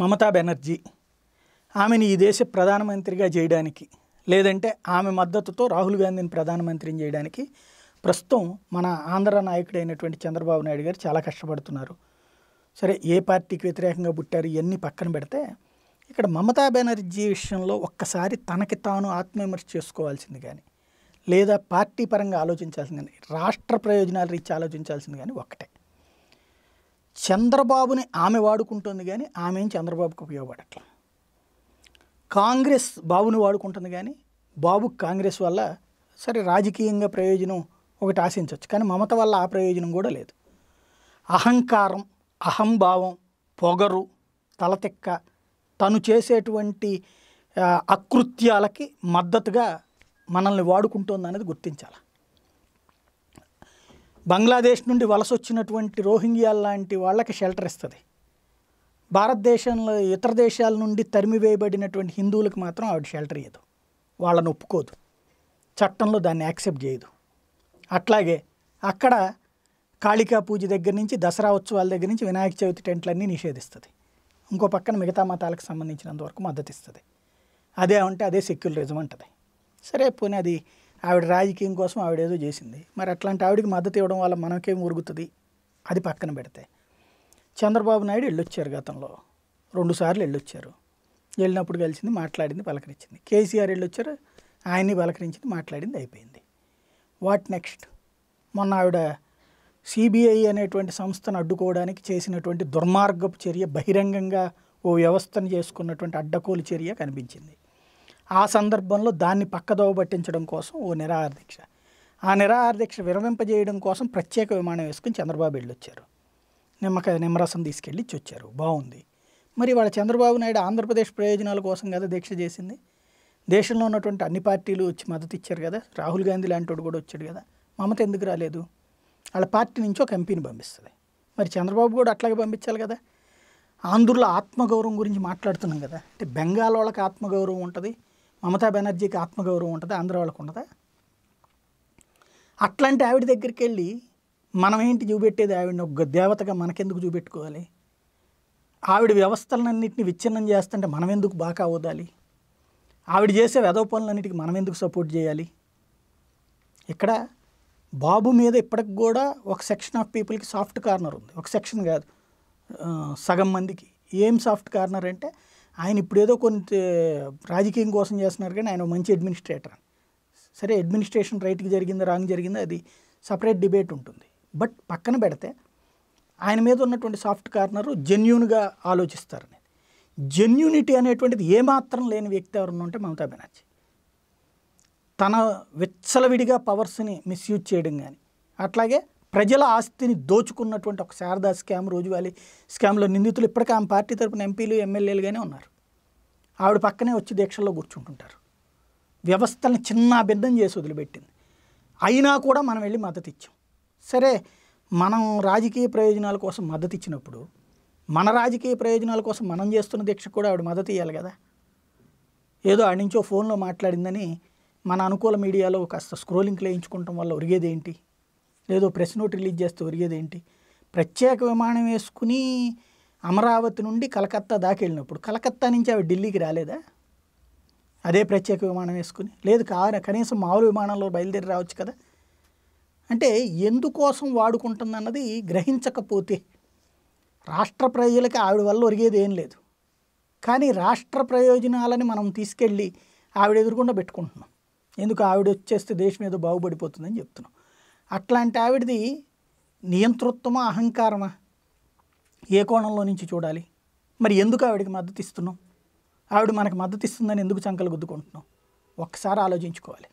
మమతా బెనర్జీ ఆమెని ఈ దేశ ప్రధానమంత్రిగా చేయడానికి లేదంటే ఆమె మద్దతుతో రాహుల్ గాంధీని ప్రధానమంత్రిని చేయడానికి ప్రస్తుతం మన ఆంధ్ర నాయకుడైనటువంటి చంద్రబాబు నాయుడు గారు చాలా కష్టపడుతున్నారు సరే ఏ పార్టీకి వ్యతిరేకంగా పుట్టారు ఇవన్నీ పక్కన పెడితే ఇక్కడ మమతా బెనర్జీ విషయంలో ఒక్కసారి తనకి తాను ఆత్మవిమర్శ చేసుకోవాల్సింది కానీ లేదా పార్టీ పరంగా ఆలోచించాల్సింది కానీ రాష్ట్ర ప్రయోజనాల రీత్యా ఆలోచించాల్సింది కానీ ఒక్కటే చంద్రబాబుని ఆమె వాడుకుంటుంది కానీ ఆమె చంద్రబాబుకి ఉపయోగపడట్లేదు కాంగ్రెస్ బాబుని వాడుకుంటుంది కానీ బాబు కాంగ్రెస్ వల్ల సరే రాజకీయంగా ప్రయోజనం ఒకటి ఆశించవచ్చు కానీ మమత వల్ల ఆ ప్రయోజనం కూడా లేదు అహంకారం అహంభావం పొగరు తలతిక్క తను చేసేటువంటి అకృత్యాలకి మద్దతుగా మనల్ని వాడుకుంటోందనేది గుర్తించాలి బంగ్లాదేశ్ నుండి వలస వచ్చినటువంటి రోహింగ్యాల లాంటి వాళ్ళకి షెల్టర్ ఇస్తుంది భారతదేశంలో ఇతర దేశాల నుండి తరిమివేయబడినటువంటి హిందువులకు మాత్రం ఆవిడ షెల్టర్ ఇయ్యదు వాళ్ళని ఒప్పుకోదు చట్టంలో దాన్ని యాక్సెప్ట్ చేయదు అట్లాగే అక్కడ కాళికా పూజ దగ్గర నుంచి దసరా ఉత్సవాల దగ్గర నుంచి వినాయక చవితి టెంట్లన్నీ నిషేధిస్తుంది ఇంకో పక్కన మిగతా మతాలకు సంబంధించినంత వరకు మద్దతు ఇస్తుంది అదే ఉంటే అదే సెక్యులరిజం అంటుంది సరే పోనీ అది ఆవిడ రాజకీయం కోసం ఆవిడ ఏదో చేసింది మరి అట్లాంటి ఆవిడకి మద్దతు ఇవ్వడం వల్ల మనకేం ఉరుగుతుంది అది పక్కన పెడితే చంద్రబాబు నాయుడు వెళ్ళొచ్చారు గతంలో రెండుసార్లు వెళ్ళొచ్చారు వెళ్ళినప్పుడు కలిసింది మాట్లాడింది పలకరించింది కేసీఆర్ వెళ్ళొచ్చారు ఆయన్ని పలకరించింది మాట్లాడింది అయిపోయింది వాట్ నెక్స్ట్ మొన్న ఆవిడ సిబిఐ అనేటువంటి సంస్థను అడ్డుకోవడానికి చేసినటువంటి దుర్మార్గపు చర్య బహిరంగంగా ఓ వ్యవస్థను చేసుకున్నటువంటి అడ్డకోలు చర్య కనిపించింది ఆ సందర్భంలో దాన్ని పక్కదోవ పట్టించడం కోసం ఓ నిరాహార దీక్ష ఆ నిరాహార దీక్ష విరమింపజేయడం కోసం ప్రత్యేక విమానం వేసుకుని చంద్రబాబు వెళ్ళి వచ్చారు నిమ్మకాయ నిమ్మరసం తీసుకెళ్ళి వచ్చారు బాగుంది మరి వాళ్ళ చంద్రబాబు నాయుడు ఆంధ్రప్రదేశ్ ప్రయోజనాల కోసం కదా దీక్ష చేసింది దేశంలో ఉన్నటువంటి అన్ని పార్టీలు వచ్చి మద్దతు ఇచ్చారు కదా రాహుల్ గాంధీ లాంటి కూడా వచ్చాడు కదా మమత ఎందుకు రాలేదు వాళ్ళ పార్టీ నుంచి ఒక ఎంపీని పంపిస్తుంది మరి చంద్రబాబు కూడా అట్లాగే పంపించాలి కదా ఆంధ్రుల ఆత్మగౌరవం గురించి మాట్లాడుతున్నాం కదా అంటే బెంగాల్ వాళ్ళకి ఆత్మగౌరవం ఉంటుంది మమతా బెనర్జీకి ఆత్మగౌరవం ఉంటుందా ఆంధ్ర వాళ్ళకు ఉండదా అట్లాంటి ఆవిడ దగ్గరికి వెళ్ళి మనం ఏంటి చూపెట్టేది ఆవిడని ఒక దేవతగా మనకెందుకు చూపెట్టుకోవాలి ఆవిడ వ్యవస్థలన్నింటినీ విచ్ఛిన్నం చేస్తుంటే మనం ఎందుకు బాగా ఓదాలి ఆవిడ చేసే వెధవ పనులన్నిటికి మనం ఎందుకు సపోర్ట్ చేయాలి ఇక్కడ బాబు మీద ఇప్పటికి కూడా ఒక సెక్షన్ ఆఫ్ పీపుల్కి సాఫ్ట్ కార్నర్ ఉంది ఒక సెక్షన్ కాదు సగం మందికి ఏం సాఫ్ట్ కార్నర్ అంటే ఆయన ఇప్పుడేదో కొన్ని రాజకీయం కోసం చేస్తున్నారు కానీ ఆయన మంచి అడ్మినిస్ట్రేటర్ సరే అడ్మినిస్ట్రేషన్ రైట్కి జరిగిందా రాంగ్ జరిగిందా అది సపరేట్ డిబేట్ ఉంటుంది బట్ పక్కన పెడితే ఆయన మీద ఉన్నటువంటి సాఫ్ట్ కార్నర్ జెన్యున్గా ఆలోచిస్తారని జెన్యునిటీ జెన్యూనిటీ అనేటువంటిది ఏమాత్రం లేని వ్యక్తి ఎవరన్నా ఉంటే మమతా బెనర్జీ తన విచ్చలవిడిగా పవర్స్ని మిస్యూజ్ చేయడం కానీ అట్లాగే ప్రజల ఆస్తిని దోచుకున్నటువంటి ఒక శారదా స్కామ్ రోజువారీ స్కామ్లో నిందితులు ఇప్పటికే ఆమె పార్టీ తరపున ఎంపీలు ఎమ్మెల్యేలుగానే ఉన్నారు ఆవిడ పక్కనే వచ్చి దీక్షల్లో కూర్చుంటుంటారు వ్యవస్థలను చిన్న బిడ్డం చేసి వదిలిపెట్టింది అయినా కూడా మనం వెళ్ళి మద్దతు ఇచ్చాం సరే మనం రాజకీయ ప్రయోజనాల కోసం మద్దతు ఇచ్చినప్పుడు మన రాజకీయ ప్రయోజనాల కోసం మనం చేస్తున్న దీక్ష కూడా ఆవిడ మద్దతు ఇవ్వాలి కదా ఏదో ఆడి నుంచో ఫోన్లో మాట్లాడిందని మన అనుకూల మీడియాలో కాస్త స్క్రోలింగ్ లేయించుకోవటం వల్ల ఒరిగేది ఏంటి లేదో ప్రెస్ నోట్ రిలీజ్ చేస్తే ఒరిగేది ఏంటి ప్రత్యేక విమానం వేసుకుని అమరావతి నుండి కలకత్తా దాకా వెళ్ళినప్పుడు కలకత్తా నుంచి ఆవిడ ఢిల్లీకి రాలేదా అదే ప్రత్యేక విమానం వేసుకుని లేదు కావాలి కనీసం మామూలు విమానంలో బయలుదేరి రావచ్చు కదా అంటే ఎందుకోసం వాడుకుంటుందన్నది గ్రహించకపోతే రాష్ట్ర ప్రజలకి ఆవిడ వల్ల ఒరిగేది ఏం లేదు కానీ రాష్ట్ర ప్రయోజనాలని మనం తీసుకెళ్ళి ఆవిడ ఎదురుకుండా పెట్టుకుంటున్నాం ఎందుకు ఆవిడ వచ్చేస్తే దేశం ఏదో బాగుపడిపోతుందని చెప్తున్నాం అట్లాంటి ఆవిడది నియంతృత్వమా అహంకారమా ఏ కోణంలో నుంచి చూడాలి మరి ఎందుకు ఆవిడకి మద్దతు ఇస్తున్నాం ఆవిడ మనకు మద్దతు ఇస్తుందని ఎందుకు చంకలు గుద్దుకుంటున్నాం ఒక్కసారి ఆలోచించుకోవాలి